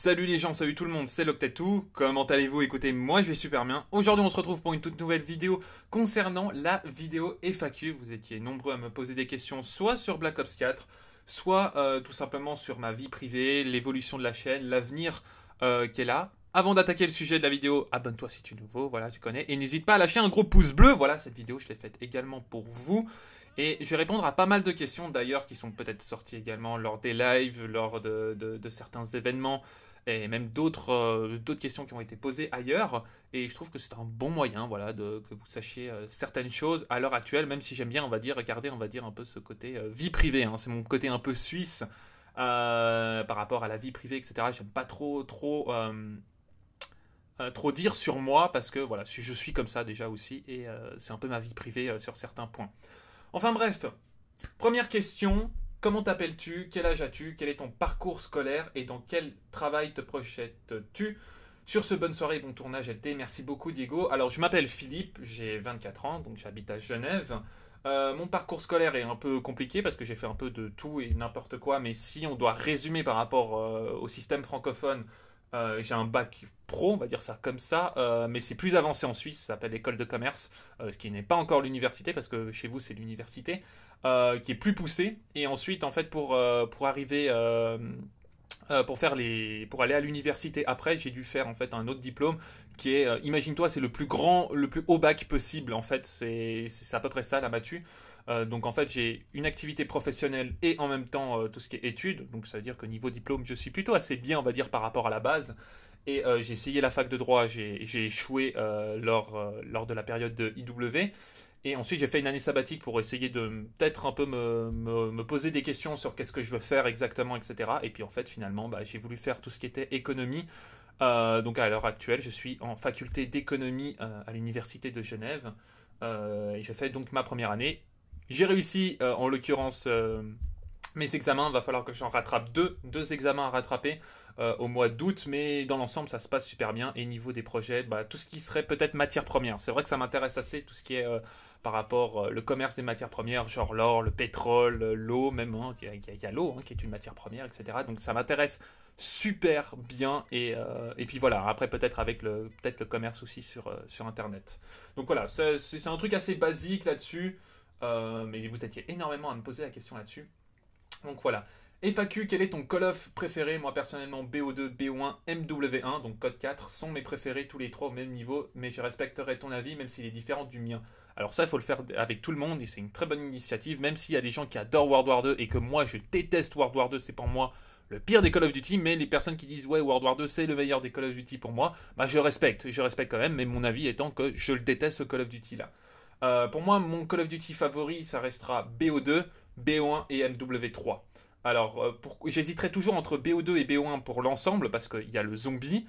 Salut les gens, salut tout le monde, c'est Loctetou. Comment allez-vous Écoutez, moi je vais super bien. Aujourd'hui, on se retrouve pour une toute nouvelle vidéo concernant la vidéo FAQ. Vous étiez nombreux à me poser des questions soit sur Black Ops 4, soit euh, tout simplement sur ma vie privée, l'évolution de la chaîne, l'avenir qui est là. Avant d'attaquer le sujet de la vidéo, abonne-toi si tu es nouveau, voilà, tu connais. Et n'hésite pas à lâcher un gros pouce bleu. Voilà, cette vidéo, je l'ai faite également pour vous. Et je vais répondre à pas mal de questions d'ailleurs qui sont peut-être sorties également lors des lives, lors de certains événements, et même d'autres euh, d'autres questions qui ont été posées ailleurs. Et je trouve que c'est un bon moyen, voilà, de, que vous sachiez euh, certaines choses à l'heure actuelle, même si j'aime bien, on va dire, regarder, on va dire un peu ce côté euh, vie privée. Hein. c'est mon côté un peu suisse par rapport à la vie privée, etc. J'aime pas trop trop trop dire sur moi parce que voilà, je suis comme ça déjà aussi et c'est un peu ma vie privée sur certains points. Enfin bref, première question Comment t'appelles-tu Quel âge as-tu Quel est ton parcours scolaire Et dans quel travail te projettes-tu sur ce Bonne Soirée, Bon Tournage LT Merci beaucoup Diego. Alors je m'appelle Philippe, j'ai 24 ans, donc j'habite à Genève. Euh, mon parcours scolaire est un peu compliqué parce que j'ai fait un peu de tout et n'importe quoi, mais si on doit résumer par rapport euh, au système francophone, euh, j'ai un bac pro, on va dire ça comme ça, euh, mais c'est plus avancé en Suisse, ça s'appelle l'école de commerce, euh, ce qui n'est pas encore l'université, parce que chez vous c'est l'université, qui est plus poussée. Et ensuite, en fait, pour, pour arriver... pour, faire les, pour aller à l'université après, j'ai dû faire en fait un autre diplôme qui est, imagine-toi, c'est le plus grand, le plus haut bac possible en fait, c'est à peu près ça la matu. Euh, donc en fait, j'ai une activité professionnelle et en même temps euh, tout ce qui est études. Donc ça veut dire que niveau diplôme, je suis plutôt assez bien, on va dire, par rapport à la base. Et euh, j'ai essayé la fac de droit, j'ai échoué lors, de la période de IW. Et ensuite, j'ai fait une année sabbatique pour essayer de peut-être un peu me, poser des questions sur qu'est-ce que je veux faire exactement, etc. Et puis en fait, finalement, bah, j'ai voulu faire tout ce qui était économie. donc à l'heure actuelle, je suis en faculté d'économie à l'université de Genève. et je fais donc ma première année j'ai réussi, euh, en l'occurrence, euh, mes examens. Il Va falloir que j'en rattrape deux, deux examens à rattraper euh, au mois d'août. Mais dans l'ensemble, ça se passe super bien. Et niveau des projets, bah, tout ce qui serait peut-être matière première. C'est vrai que ça m'intéresse assez, tout ce qui est par rapport le commerce des matières premières, genre l'or, le pétrole, l'eau, même. Hein, il y a, l'eau hein, qui est une matière première, etc. Donc ça m'intéresse super bien et, puis voilà après peut-être avec le peut-être le commerce aussi sur sur internet donc voilà c'est un truc assez basique là-dessus euh, mais vous étiez énormément à me poser la question là-dessus. Donc voilà. FAQ, quel est ton call of préféré Moi personnellement, BO2, BO1, MW1, donc code 4, sont mes préférés tous les trois au même niveau, mais je respecterai ton avis même s'il est différent du mien. Alors ça, il faut le faire avec tout le monde et c'est une très bonne initiative, même s'il y a des gens qui adorent World War 2 et que moi je déteste World War 2, c'est pour moi le pire des Call of Duty, mais les personnes qui disent ouais World War 2 c'est le meilleur des Call of Duty pour moi, bah je respecte, je respecte quand même, mais mon avis étant que je le déteste ce Call of Duty là. Euh, pour moi, mon Call of Duty favori, ça restera BO2, BO1 et MW3. Alors, euh, j'hésiterai toujours entre BO2 et BO1 pour l'ensemble, parce qu'il y a le zombie.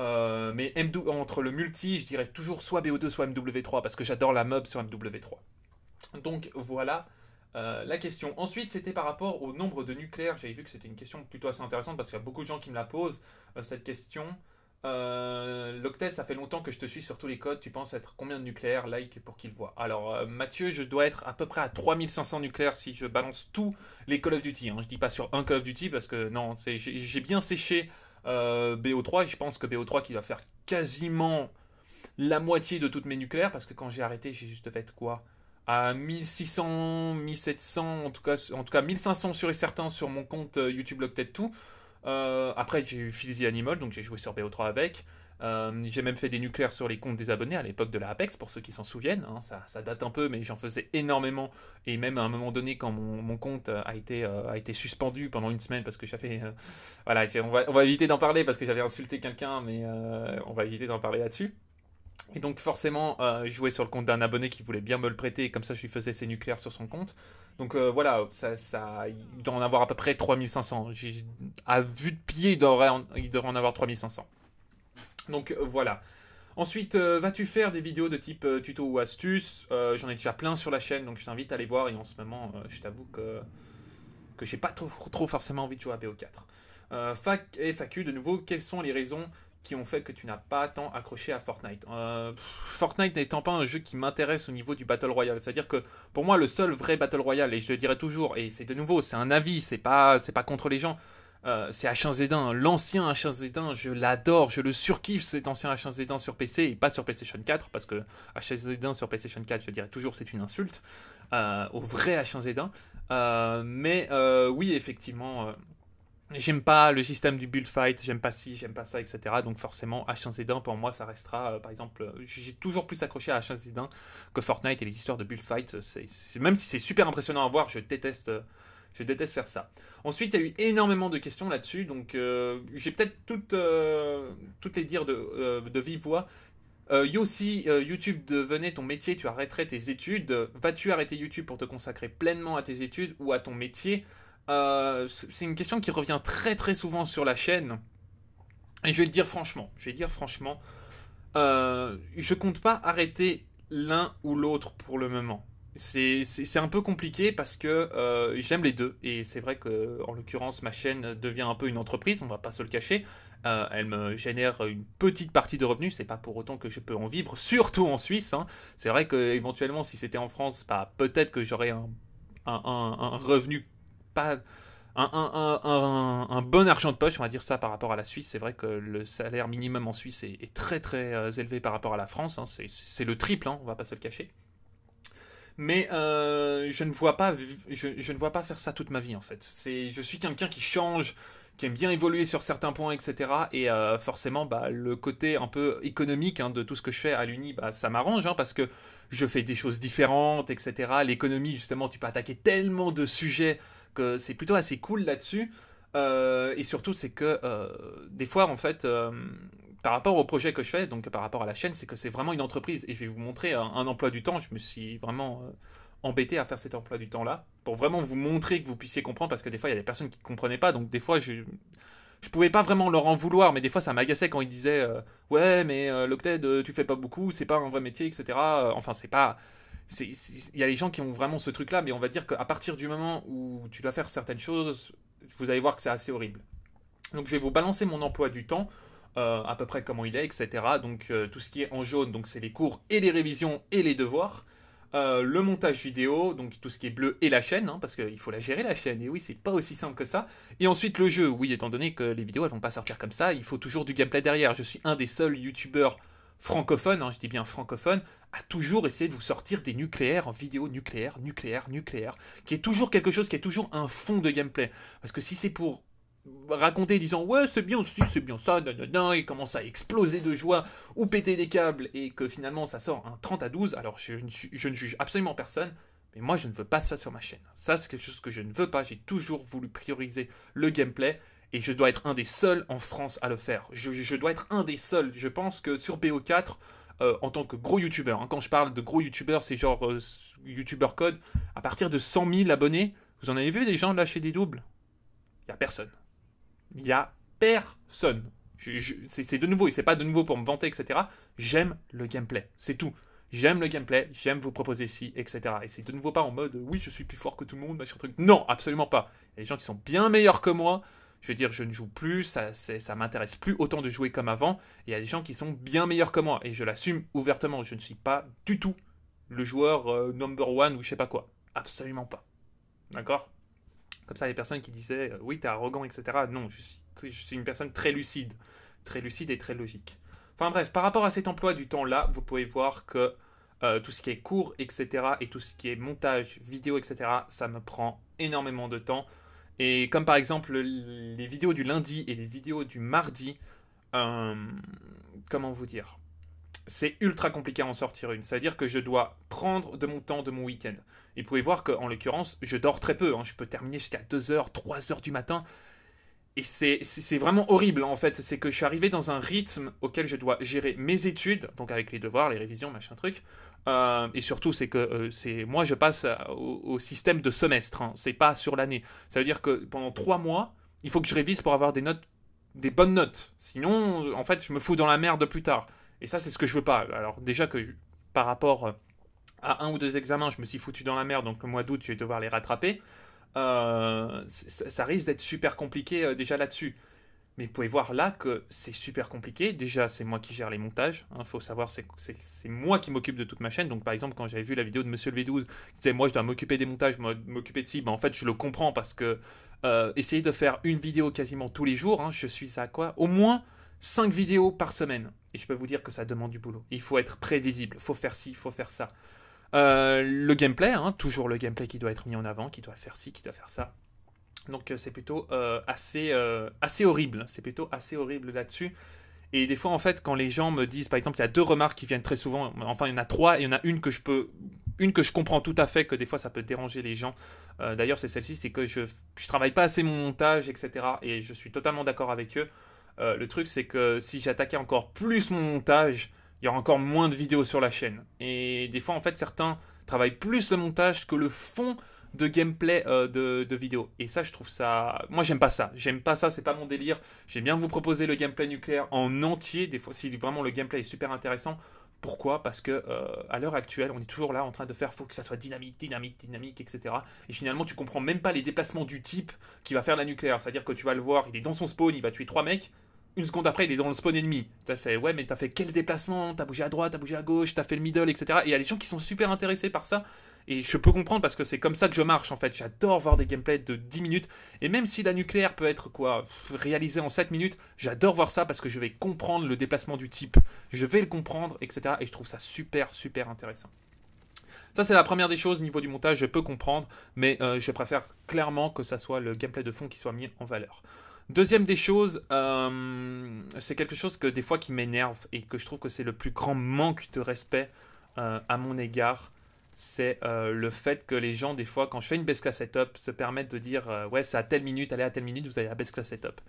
Euh, mais entre le multi, je dirais toujours soit BO2, soit MW3, parce que j'adore la mob sur MW3. Donc voilà la question. Ensuite, c'était par rapport au nombre de nucléaires. J'avais vu que c'était une question plutôt assez intéressante, parce qu'il y a beaucoup de gens qui me la posent, cette question. Euh, L'octet, ça fait longtemps que je te suis sur tous les codes. Tu penses être combien de nucléaires Like pour qu'il voit. Alors, euh, Mathieu, je dois être à peu près à 3500 nucléaires si je balance tous les Call of Duty. Hein. Je dis pas sur un Call of Duty parce que non, j'ai bien séché euh, BO3. Je pense que BO3 qui va faire quasiment la moitié de toutes mes nucléaires parce que quand j'ai arrêté, j'ai juste fait quoi à 1600, 1700, en tout cas, en tout cas 1500 sur et certains sur mon compte YouTube Loctet tout. Euh, après, j'ai eu Philly Animal, donc j'ai joué sur BO3 avec. Euh, j'ai même fait des nucléaires sur les comptes des abonnés à l'époque de la Apex, pour ceux qui s'en souviennent. Hein. ça, date un peu, mais j'en faisais énormément. Et même à un moment donné, quand mon, compte euh, a été, a été suspendu pendant une semaine parce que j'avais. voilà, on va, on va éviter d'en parler parce que j'avais insulté quelqu'un, mais on va éviter d'en parler là-dessus. Et donc, forcément, jouer sur le compte d'un abonné qui voulait bien me le prêter, et comme ça, je lui faisais ses nucléaires sur son compte. Donc euh, voilà, ça, il doit en avoir à peu près 3500. À vue de pied, il devrait en, avoir 3500. Donc euh, voilà. Ensuite, euh, vas-tu faire des vidéos de type tuto ou astuce J'en ai déjà plein sur la chaîne, donc je t'invite à les voir. Et en ce moment, je t'avoue que que j'ai pas trop, trop forcément envie de jouer à BO4. fac et FAQ, de nouveau, quelles sont les raisons qui ont fait que tu n'as pas tant accroché à Fortnite. Euh, Fortnite n'étant pas un jeu qui m'intéresse au niveau du Battle Royale. C'est-à-dire que pour moi, le seul vrai Battle Royale, et je le dirais toujours, et c'est de nouveau, c'est un avis, c'est pas, pas contre les gens, euh, c'est H1Z1, l'ancien H1Z1, je l'adore, je le surkiffe cet ancien H1Z1 sur PC et pas sur PlayStation 4, parce que H1Z1 sur PlayStation 4, je dirais toujours, c'est une insulte euh, au vrai H1Z1. mais oui, effectivement J'aime pas le système du build fight, j'aime pas ci, j'aime pas ça, etc. Donc forcément, H1Z1 pour moi, ça restera, euh, par exemple, euh, j'ai toujours plus accroché à H1Z1 que Fortnite et les histoires de build fight. même si c'est super impressionnant à voir, je déteste, euh, je déteste faire ça. Ensuite, il y a eu énormément de questions là-dessus, donc j'ai peut-être toutes, toutes les dire de, de vive voix. Yossi, YouTube devenait ton métier, tu arrêterais tes études. Vas-tu arrêter YouTube pour te consacrer pleinement à tes études ou à ton métier euh, c'est une question qui revient très très souvent sur la chaîne. Et je vais le dire franchement, je vais dire franchement, euh, je compte pas arrêter l'un ou l'autre pour le moment. C'est un peu compliqué parce que euh, j'aime les deux et c'est vrai qu'en l'occurrence ma chaîne devient un peu une entreprise, on va pas se le cacher. elle me génère une petite partie de revenus, c'est pas pour autant que je peux en vivre, surtout en Suisse. Hein. C'est vrai qu'éventuellement si c'était en France, bah, peut-être que j'aurais un, un, revenu pas un, bon argent de poche, on va dire ça par rapport à la Suisse. C'est vrai que le salaire minimum en Suisse est, très très euh, élevé par rapport à la France. Hein. C'est le triple, hein, on va pas se le cacher. Mais euh, je ne vois pas, je, ne vois pas faire ça toute ma vie en fait. C'est, je suis quelqu'un qui change, qui aime bien évoluer sur certains points, etc. Et euh, forcément, bah, le côté un peu économique hein, de tout ce que je fais à l'Uni, bah, ça m'arrange hein, parce que je fais des choses différentes, etc. L'économie, justement, tu peux attaquer tellement de sujets que c'est plutôt assez cool là-dessus. Euh, et surtout, c'est que euh, des fois, en fait, euh, par rapport au projet que je fais, donc par rapport à la chaîne, c'est que c'est vraiment une entreprise. Et je vais vous montrer un, emploi du temps. Je me suis vraiment embêté à faire cet emploi du temps-là pour vraiment vous montrer que vous puissiez comprendre parce que des fois, il y a des personnes qui ne comprenaient pas. Donc, des fois, je. Je pouvais pas vraiment leur en vouloir, mais des fois ça m'agaçait quand ils disaient ouais mais l'Octet tu fais pas beaucoup, c'est pas un vrai métier, etc. Enfin c'est pas il y a les gens qui ont vraiment ce truc-là, mais on va dire qu'à partir du moment où tu dois faire certaines choses, vous allez voir que c'est assez horrible. Donc je vais vous balancer mon emploi du temps, euh, à peu près comment il est, etc. Donc euh, tout ce qui est en jaune, donc c'est les cours et les révisions et les devoirs. Euh, le montage vidéo, donc tout ce qui est bleu et la chaîne, hein, parce qu'il faut la gérer la chaîne, et oui, c'est pas aussi simple que ça. Et ensuite le jeu, oui, étant donné que les vidéos elles vont pas sortir comme ça, il faut toujours du gameplay derrière. Je suis un des seuls youtubeurs francophones, hein, je dis bien francophones, a toujours essayé de vous sortir des nucléaires en vidéo nucléaire, nucléaire, nucléaire, qui est toujours quelque chose qui est toujours un fond de gameplay. Parce que si c'est pour raconter disant ouais c'est bien aussi c'est bien ça non et commence à exploser de joie ou péter des câbles et que finalement ça sort un 30 à 12 alors je, ne juge absolument personne mais moi je ne veux pas ça sur ma chaîne ça c'est quelque chose que je ne veux pas j'ai toujours voulu prioriser le gameplay et je dois être un des seuls en France à le faire je, je dois être un des seuls je pense que sur BO4 euh, en tant que gros youtubeur. Hein. Quand je parle de gros youtubeur, c'est genre euh, youtubeur code. À partir de 100 000 abonnés, vous en avez vu des gens lâcher des doubles Il n'y a personne. Il n'y a personne. c'est de nouveau, et c'est pas de nouveau pour me vanter, etc. J'aime le gameplay, c'est tout. J'aime le gameplay, j'aime vous proposer ci, etc. Et c'est de nouveau pas en mode oui, je suis plus fort que tout le monde, machin truc. Non, absolument pas. Les gens qui sont bien meilleurs que moi, je veux dire, je ne joue plus, ça, ça m'intéresse plus autant de jouer comme avant. Il y a des gens qui sont bien meilleurs que moi et je l'assume ouvertement. Je ne suis pas du tout le joueur euh, number one ou je sais pas quoi. Absolument pas. D'accord Comme ça, les personnes qui disaient Oui, euh, oui, t'es arrogant, etc. Non, je suis, une personne très lucide, très lucide et très logique. Enfin bref, par rapport à cet emploi du temps-là, vous pouvez voir que euh, tout ce qui est cours, etc., et tout ce qui est montage, vidéo, etc., ça me prend énormément de temps. Et comme par exemple les vidéos du lundi et les vidéos du mardi, euh, comment vous dire c'est ultra compliqué à en sortir une. C'est-à-dire que je dois prendre de mon temps, de mon week-end. Et vous pouvez voir qu'en l'occurrence, je dors très peu. Hein. Je peux terminer jusqu'à 2h, 3h du matin. Et c'est vraiment horrible en fait. C'est que je suis arrivé dans un rythme auquel je dois gérer mes études, donc avec les devoirs, les révisions, machin truc, euh, et surtout, c'est que euh, c'est moi, je passe au, système de semestre. Hein. C'est pas sur l'année. Ça veut dire que pendant trois mois, il faut que je révise pour avoir des notes, des bonnes notes. Sinon, en fait, je me fous dans la merde plus tard. Et ça, c'est ce que je veux pas. Alors déjà que par rapport euh, à un ou deux examens, je me suis foutu dans la merde. Donc le mois d'août, je vais devoir les rattraper. ça risque d'être super compliqué déjà là-dessus. Mais vous pouvez voir là que c'est super compliqué. Déjà, c'est moi qui gère les montages. Il hein. faut savoir, c'est moi qui m'occupe de toute ma chaîne. Donc, par exemple, quand j'avais vu la vidéo de Monsieur le V12, il disait Moi, je dois m'occuper des montages, m'occuper de ci. Ben, en fait, je le comprends parce que euh, essayer de faire une vidéo quasiment tous les jours, hein, je suis à quoi Au moins 5 vidéos par semaine. Et je peux vous dire que ça demande du boulot. Il faut être prévisible. Il faut faire ci, il faut faire ça. Euh, le gameplay, hein, toujours le gameplay qui doit être mis en avant, qui doit faire ci, qui doit faire ça. Donc euh, c'est plutôt euh, assez, euh, assez horrible. C'est plutôt assez horrible là-dessus. Et des fois, en fait, quand les gens me disent, par exemple, il y a deux remarques qui viennent très souvent, enfin, il y en a trois, et il y en a une que je peux, une que je comprends tout à fait, que des fois, ça peut déranger les gens. D'ailleurs, c'est celle-ci, c'est que je, ne travaille pas assez mon montage, etc. Et je suis totalement d'accord avec eux. le truc, c'est que si j'attaquais encore plus mon montage, il y aura encore moins de vidéos sur la chaîne. Et des fois, en fait, certains travaillent plus le montage que le fond de gameplay euh, de, vidéo. Et ça, je trouve ça. Moi, j'aime pas ça. J'aime pas ça, c'est pas mon délire. J'aime bien vous proposer le gameplay nucléaire en entier. Des fois, si vraiment le gameplay est super intéressant. Pourquoi Parce que euh, à l'heure actuelle, on est toujours là en train de faire, faut que ça soit dynamique, dynamique, dynamique, etc. Et finalement, tu comprends même pas les déplacements du type qui va faire la nucléaire. C'est-à-dire que tu vas le voir, il est dans son spawn, il va tuer trois mecs. Une seconde après, il est dans le spawn ennemi. T'as fait, ouais, mais t'as fait quel déplacement T'as bougé à droite, t'as bougé à gauche, t'as fait le middle, etc. Et il y a des gens qui sont super intéressés par ça. Et je peux comprendre parce que c'est comme ça que je marche en fait. J'adore voir des gameplays de 10 minutes. Et même si la nucléaire peut être quoi réalisée en 7 minutes, j'adore voir ça parce que je vais comprendre le déplacement du type. Je vais le comprendre, etc. Et je trouve ça super, super intéressant. Ça, c'est la première des choses. au Niveau du montage, je peux comprendre. Mais euh, je préfère clairement que ça soit le gameplay de fond qui soit mis en valeur. Deuxième des choses, euh, c'est quelque chose que des fois qui m'énerve et que je trouve que c'est le plus grand manque de respect euh, à mon égard c'est euh, le fait que les gens, des fois, quand je fais une base class setup, se permettent de dire euh, Ouais, c'est à telle minute, allez à telle minute, vous allez à base class setup.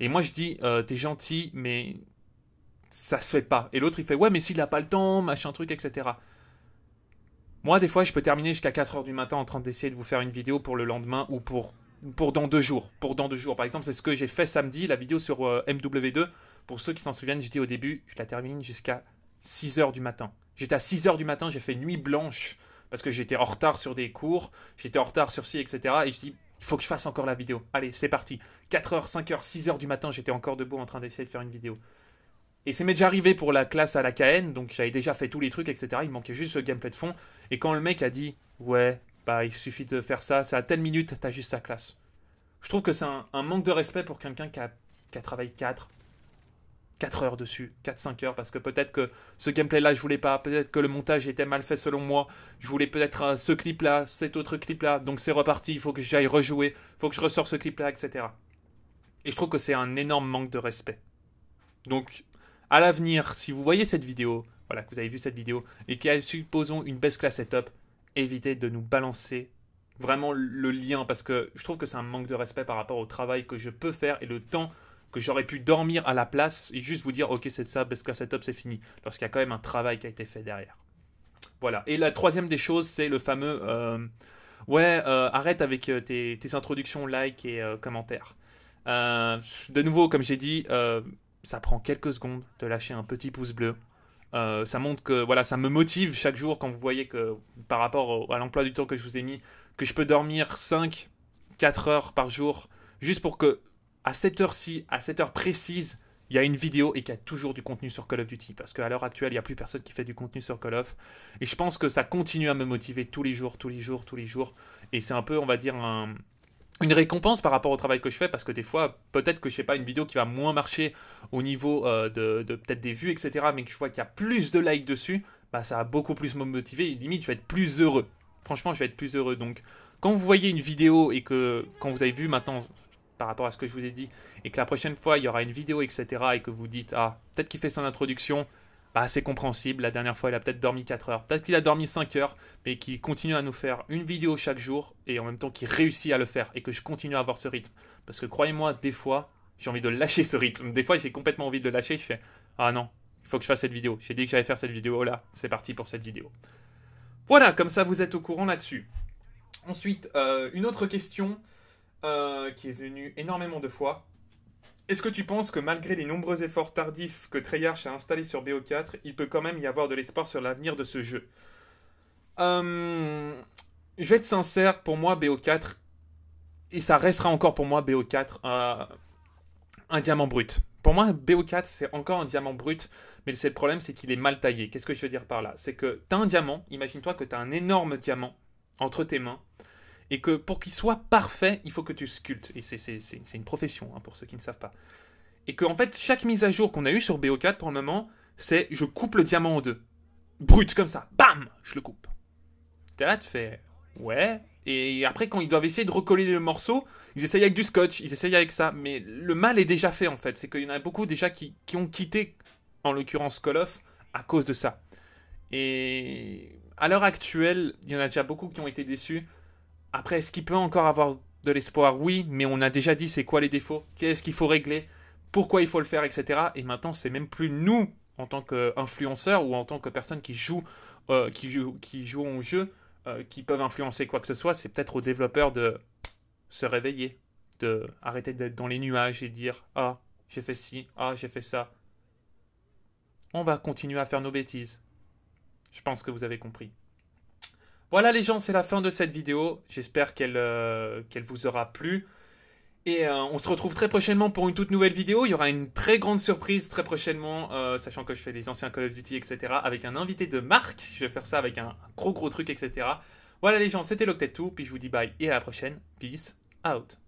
Et moi, je dis euh, T'es gentil, mais ça se fait pas. Et l'autre, il fait Ouais, mais s'il a pas le temps, machin truc, etc. Moi, des fois, je peux terminer jusqu'à 4h du matin en train d'essayer de vous faire une vidéo pour le lendemain ou pour, pour dans deux jours. Pour dans deux jours, par exemple, c'est ce que j'ai fait samedi, la vidéo sur MW2. Pour ceux qui s'en souviennent, j'étais au début, je la termine jusqu'à 6h du matin. J'étais à 6h du matin, j'ai fait nuit blanche parce que j'étais en retard sur des cours, j'étais en retard sur ci, etc. Et je dis, il faut que je fasse encore la vidéo. Allez, c'est parti. 4h, 5h, 6h du matin, j'étais encore debout en train d'essayer de faire une vidéo. Et c'est m'est déjà arrivé pour la classe à la KN, donc j'avais déjà fait tous les trucs, etc. Il manquait juste le gameplay de fond. Et quand le mec a dit, ouais, bah il suffit de faire ça, c'est à telle minute, t'as juste ta classe. Je trouve que c'est un, manque de respect pour quelqu'un qui a, qui a travaillé 4, 4 heures dessus, 4-5 heures, parce que peut-être que ce gameplay-là, je voulais pas, peut-être que le montage était mal fait selon moi, je voulais peut-être euh, ce clip-là, cet autre clip-là, donc c'est reparti, il faut que j'aille rejouer, il faut que je ressors ce clip-là, etc. Et je trouve que c'est un énorme manque de respect. Donc, à l'avenir, si vous voyez cette vidéo, voilà, que vous avez vu cette vidéo, et qu'il y supposons, une best class setup, évitez de nous balancer vraiment le lien, parce que je trouve que c'est un manque de respect par rapport au travail que je peux faire et le temps que j'aurais pu dormir à la place et juste vous dire ok c'est ça, parce que setup c'est fini, lorsqu'il y a quand même un travail qui a été fait derrière. Voilà. Et la troisième des choses, c'est le fameux euh, ouais euh, arrête avec euh, tes, introductions, like et commentaires. de nouveau, comme j'ai dit, ça prend quelques secondes de lâcher un petit pouce bleu. ça montre que voilà, ça me motive chaque jour quand vous voyez que par rapport à l'emploi du temps que je vous ai mis, que je peux dormir 5 4 heures par jour juste pour que à cette heure-ci, à cette heure précise, il y a une vidéo et qu'il y a toujours du contenu sur Call of Duty. Parce qu'à l'heure actuelle, il n'y a plus personne qui fait du contenu sur Call of. Et je pense que ça continue à me motiver tous les jours, tous les jours, tous les jours. Et c'est un peu, on va dire, une récompense par rapport au travail que je fais parce que des fois peut-être que je sais pas une vidéo qui va moins marcher au niveau euh, de, peut-être des vues etc mais que je vois qu'il y a plus de likes dessus bah ça va beaucoup plus me motiver et limite je vais être plus heureux franchement je vais être plus heureux donc quand vous voyez une vidéo et que quand vous avez vu maintenant par rapport à ce que je vous ai dit, et que la prochaine fois il y aura une vidéo, etc., et que vous dites, ah, peut-être qu'il fait son introduction, bah c'est compréhensible, la dernière fois il a peut-être dormi 4 heures, peut-être qu'il a dormi 5 heures, mais qu'il continue à nous faire une vidéo chaque jour, et en même temps qu'il réussit à le faire, et que je continue à avoir ce rythme. Parce que croyez-moi, des fois, j'ai envie de lâcher ce rythme. Des fois, j'ai complètement envie de le lâcher, je fais, ah non, il faut que je fasse cette vidéo. J'ai dit que j'allais faire cette vidéo, oh là, c'est parti pour cette vidéo. Voilà, comme ça vous êtes au courant là-dessus. Ensuite, euh, une autre question euh, qui est venu énormément de fois. Est-ce que tu penses que malgré les nombreux efforts tardifs que Treyarch a installés sur BO4, il peut quand même y avoir de l'espoir sur l'avenir de ce jeu euh, Je vais être sincère, pour moi, BO4, et ça restera encore pour moi BO4, euh, un diamant brut. Pour moi, BO4, c'est encore un diamant brut, mais le problème, c'est qu'il est mal taillé. Qu'est-ce que je veux dire par là C'est que tu as un diamant, imagine-toi que tu as un énorme diamant entre tes mains, et que pour qu'il soit parfait, il faut que tu sculptes. Et c'est une profession, hein, pour ceux qui ne savent pas. Et que, en fait, chaque mise à jour qu'on a eue sur BO4 pour le moment, c'est je coupe le diamant en deux. Brut, comme ça. Bam Je le coupe. T'es là, tu fais ouais. Et après, quand ils doivent essayer de recoller le morceau, ils essayent avec du scotch, ils essayent avec ça. Mais le mal est déjà fait, en fait. C'est qu'il y en a beaucoup déjà qui, qui ont quitté, en l'occurrence Call of, à cause de ça. Et à l'heure actuelle, il y en a déjà beaucoup qui ont été déçus après, est-ce qu'il peut encore avoir de l'espoir Oui, mais on a déjà dit c'est quoi les défauts, qu'est-ce qu'il faut régler, pourquoi il faut le faire, etc. Et maintenant, c'est même plus nous, en tant qu'influenceurs ou en tant que personnes qui jouent, qui euh, qui jouent au jeu, euh, qui peuvent influencer quoi que ce soit. C'est peut-être aux développeurs de se réveiller, de arrêter d'être dans les nuages et dire Ah, j'ai fait ci, ah, j'ai fait ça. On va continuer à faire nos bêtises. Je pense que vous avez compris. Voilà les gens, c'est la fin de cette vidéo. J'espère qu'elle euh, vous aura plu. Et euh, on se retrouve très prochainement pour une toute nouvelle vidéo. Il y aura une très grande surprise très prochainement, euh, sachant que je fais des anciens Call of Duty, etc. Avec un invité de marque. Je vais faire ça avec un gros gros truc, etc. Voilà les gens, c'était Loctet Tout. Puis je vous dis bye et à la prochaine. Peace out.